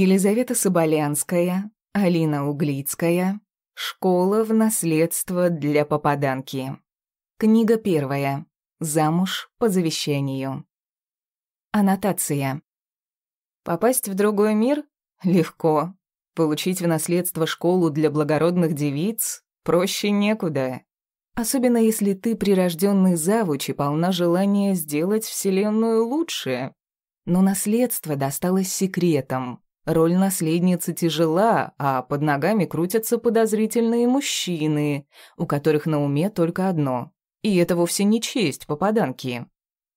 Елизавета Соболянская, Алина Углицкая. Школа в наследство для попаданки. Книга первая. Замуж по завещанию. Аннотация. Попасть в другой мир? Легко. Получить в наследство школу для благородных девиц? Проще некуда. Особенно если ты прирожденный завуч и полна желания сделать Вселенную лучше. Но наследство досталось секретом, Роль наследницы тяжела, а под ногами крутятся подозрительные мужчины, у которых на уме только одно. И это вовсе не честь попаданки.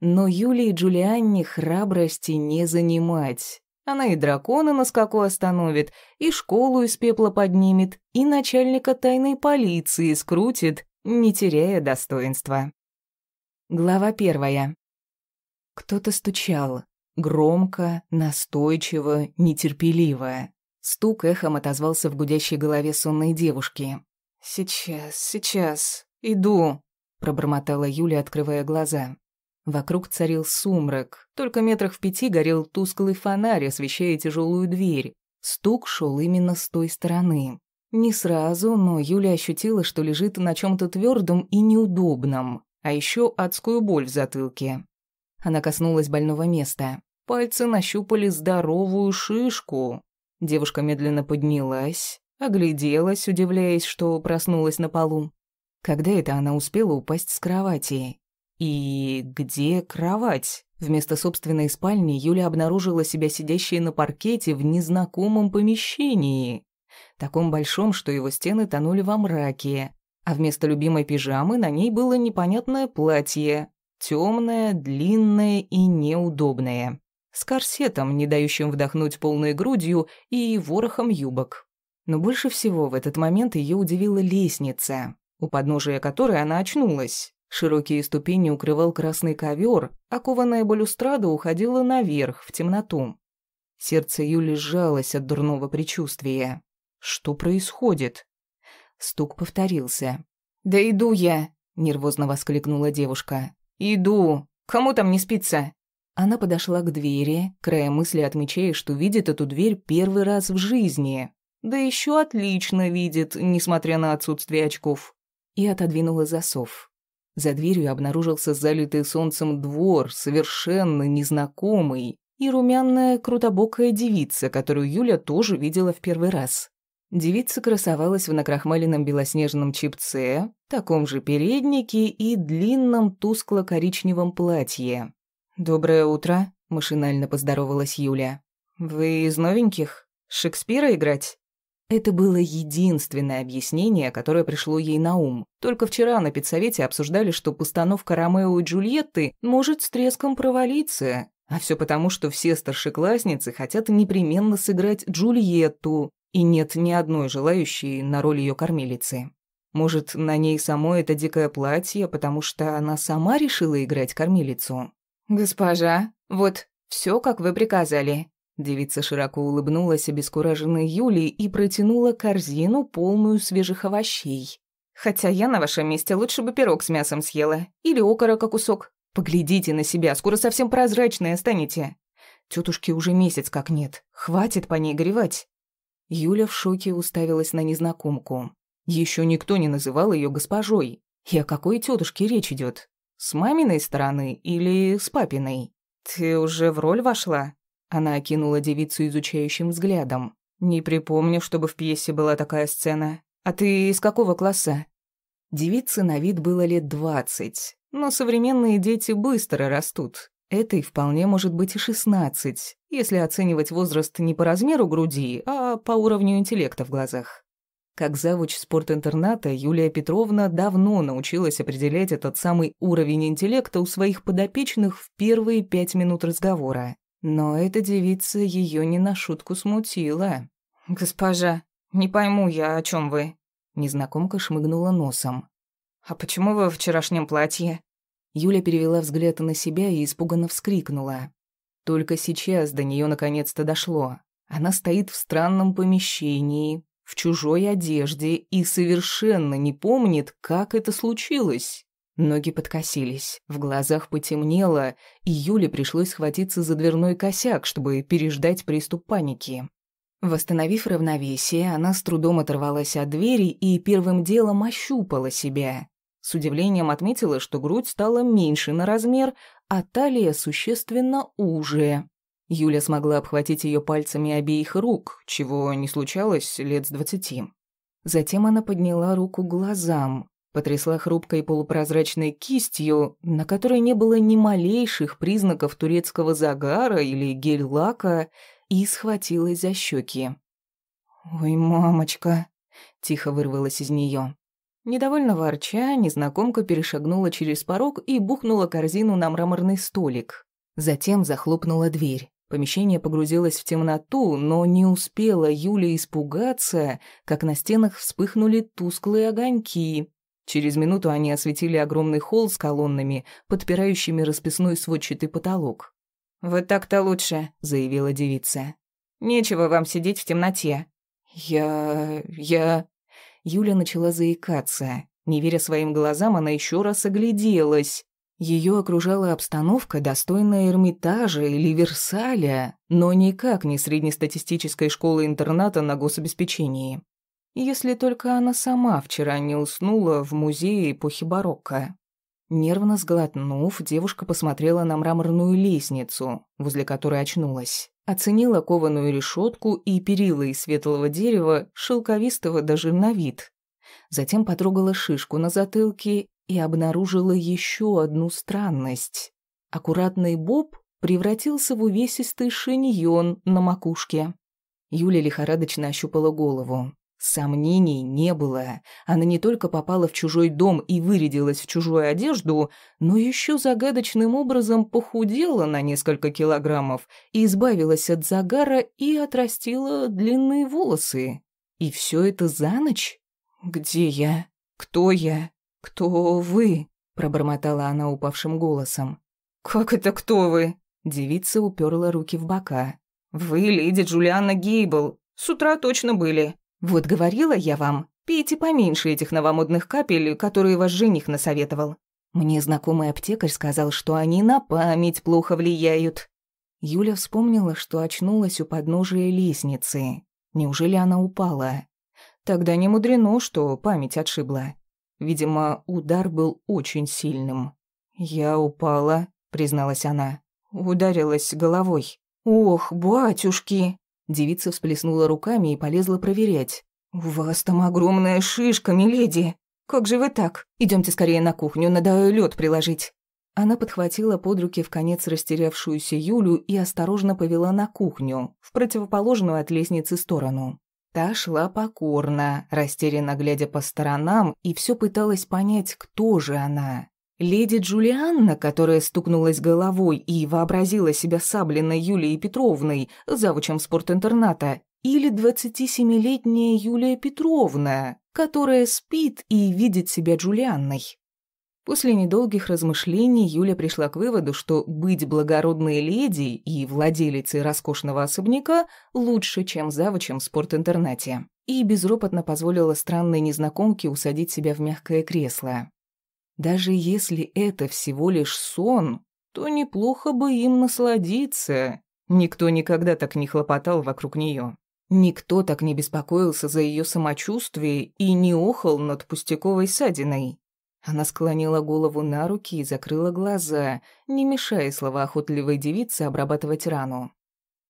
Но Юлии Джулианне храбрости не занимать. Она и дракона на скаку остановит, и школу из пепла поднимет, и начальника тайной полиции скрутит, не теряя достоинства. Глава первая. Кто-то стучал. Громко, настойчиво, нетерпеливо. Стук эхом отозвался в гудящей голове сонной девушки. «Сейчас, сейчас, иду», — пробормотала Юля, открывая глаза. Вокруг царил сумрак, только метрах в пяти горел тусклый фонарь, освещая тяжелую дверь. Стук шел именно с той стороны. Не сразу, но Юля ощутила, что лежит на чем-то твердом и неудобном, а еще адскую боль в затылке. Она коснулась больного места. Пальцы нащупали здоровую шишку. Девушка медленно поднялась, огляделась, удивляясь, что проснулась на полу. Когда это она успела упасть с кровати? И где кровать? Вместо собственной спальни Юля обнаружила себя сидящей на паркете в незнакомом помещении, таком большом, что его стены тонули во мраке, а вместо любимой пижамы на ней было непонятное платье, темное, длинное и неудобное с корсетом, не дающим вдохнуть полной грудью, и ворохом юбок. Но больше всего в этот момент ее удивила лестница, у подножия которой она очнулась. Широкие ступени укрывал красный ковер, а кованая балюстрада уходила наверх, в темноту. Сердце Юли сжалось от дурного предчувствия. «Что происходит?» Стук повторился. «Да иду я!» — нервозно воскликнула девушка. «Иду! Кому там не спится?» Она подошла к двери, края мысли отмечая, что видит эту дверь первый раз в жизни. Да еще отлично видит, несмотря на отсутствие очков. И отодвинула засов. За дверью обнаружился залитый солнцем двор, совершенно незнакомый, и румяная крутобокая девица, которую Юля тоже видела в первый раз. Девица красовалась в накрахмаленном белоснежном чипце, таком же переднике и длинном тускло-коричневом платье. «Доброе утро», — машинально поздоровалась Юля. «Вы из новеньких? Шекспира играть?» Это было единственное объяснение, которое пришло ей на ум. Только вчера на педсовете обсуждали, что постановка «Ромео и Джульетты» может с треском провалиться. А все потому, что все старшеклассницы хотят непременно сыграть Джульетту, и нет ни одной желающей на роль ее кормилицы. Может, на ней само это дикое платье, потому что она сама решила играть кормилицу? «Госпожа, вот все, как вы приказали». Девица широко улыбнулась обескураженной Юле и протянула корзину, полную свежих овощей. «Хотя я на вашем месте лучше бы пирог с мясом съела. Или окорока кусок. Поглядите на себя, скоро совсем прозрачная станете. Тетушки уже месяц как нет. Хватит по ней горевать». Юля в шоке уставилась на незнакомку. Еще никто не называл ее госпожой. И о какой тетушке речь идет? С маминой стороны или с папиной? Ты уже в роль вошла? Она окинула девицу изучающим взглядом. Не припомню, чтобы в пьесе была такая сцена. А ты из какого класса? Девице на вид было лет двадцать, но современные дети быстро растут. Этой вполне может быть и шестнадцать, если оценивать возраст не по размеру груди, а по уровню интеллекта в глазах. Как завуч спортинтерната, Юлия Петровна давно научилась определять этот самый уровень интеллекта у своих подопечных в первые пять минут разговора. Но эта девица ее не на шутку смутила. «Госпожа, не пойму я, о чем вы?» Незнакомка шмыгнула носом. «А почему вы в вчерашнем платье?» Юля перевела взгляд на себя и испуганно вскрикнула. Только сейчас до нее наконец-то дошло. Она стоит в странном помещении, в чужой одежде и совершенно не помнит, как это случилось. Ноги подкосились, в глазах потемнело, и Юле пришлось схватиться за дверной косяк, чтобы переждать приступ паники. Восстановив равновесие, она с трудом оторвалась от двери и первым делом ощупала себя. С удивлением отметила, что грудь стала меньше на размер, а талия существенно уже. Юля смогла обхватить ее пальцами обеих рук, чего не случалось лет с двадцати. Затем она подняла руку к глазам, потрясла хрупкой полупрозрачной кистью, на которой не было ни малейших признаков турецкого загара или гель-лака, и схватилась за щеки. «Ой, мамочка!» — тихо вырвалась из нее. Недовольно ворча, незнакомка перешагнула через порог и бухнула корзину на мраморный столик. Затем захлопнула дверь. Помещение погрузилось в темноту, но не успела Юля испугаться, как на стенах вспыхнули тусклые огоньки. Через минуту они осветили огромный холл с колоннами, подпирающими расписной сводчатый потолок. «Вот так-то лучше», — заявила девица. «Нечего вам сидеть в темноте». «Я... я...» Юля начала заикаться. Не веря своим глазам, она еще раз огляделась. Ее окружала обстановка, достойная Эрмитажа или Версаля, но никак не среднестатистической школы-интерната на гособеспечении. Если только она сама вчера не уснула в музее эпохи барокко. Нервно сглотнув, девушка посмотрела на мраморную лестницу, возле которой очнулась. Оценила кованую решетку и перила из светлого дерева, шелковистого даже на вид. Затем потрогала шишку на затылке и обнаружила еще одну странность. Аккуратный боб превратился в увесистый шиньон на макушке. Юля лихорадочно ощупала голову. Сомнений не было. Она не только попала в чужой дом и вырядилась в чужую одежду, но еще загадочным образом похудела на несколько килограммов, и избавилась от загара и отрастила длинные волосы. И все это за ночь? Где я? Кто я? «Кто вы?» – пробормотала она упавшим голосом. «Как это кто вы?» – девица уперла руки в бока. «Вы леди Джулианна Гейбл. С утра точно были. Вот говорила я вам, пейте поменьше этих новомодных капель, которые ваш жених насоветовал. Мне знакомый аптекарь сказал, что они на память плохо влияют». Юля вспомнила, что очнулась у подножия лестницы. Неужели она упала? Тогда не мудрено, что память отшибла. Видимо, удар был очень сильным. «Я упала», — призналась она. «Ударилась головой». «Ох, батюшки!» Девица всплеснула руками и полезла проверять. «У вас там огромная шишка, миледи! Как же вы так? Идемте скорее на кухню, надо лед приложить». Она подхватила под руки в конец растерявшуюся Юлю и осторожно повела на кухню, в противоположную от лестницы сторону. Та шла покорно, растерянно глядя по сторонам, и все пыталась понять, кто же она. Леди Джулианна, которая стукнулась головой и вообразила себя саблиной Юлией Петровной, завучем спортинтерната, или 27-летняя Юлия Петровна, которая спит и видит себя Джулианной. После недолгих размышлений Юля пришла к выводу, что быть благородной леди и владелицей роскошного особняка лучше, чем завучем в спортинтернате, и безропотно позволила странной незнакомке усадить себя в мягкое кресло. Даже если это всего лишь сон, то неплохо бы им насладиться. Никто никогда так не хлопотал вокруг нее. Никто так не беспокоился за ее самочувствие и не охал над пустяковой садиной. Она склонила голову на руки и закрыла глаза, не мешая словоохотливой девице обрабатывать рану.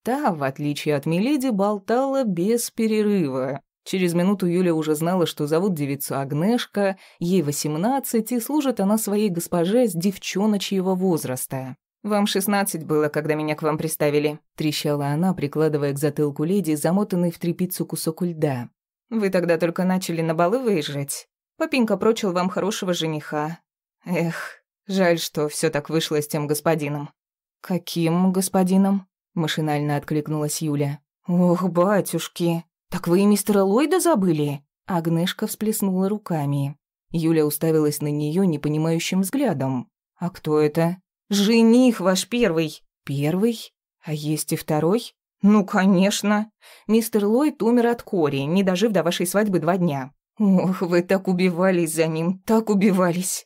Та, в отличие от Миледи, болтала без перерыва. Через минуту Юля уже знала, что зовут девицу Агнешка, ей восемнадцать, и служит она своей госпоже с девчоночьего возраста. «Вам шестнадцать было, когда меня к вам приставили», – трещала она, прикладывая к затылку леди замотанный в тряпицу кусок льда. «Вы тогда только начали на балы выезжать?» Папенька прочил вам хорошего жениха. Эх, жаль, что все так вышло с тем господином». «Каким господином?» – машинально откликнулась Юля. «Ох, батюшки, так вы и мистера Ллойда забыли?» Агнешка всплеснула руками. Юля уставилась на нее непонимающим взглядом. «А кто это?» «Жених ваш первый!» «Первый? А есть и второй?» «Ну, конечно. Мистер Ллойд умер от кори, не дожив до вашей свадьбы два дня. Ох, вы так убивались за ним, так убивались.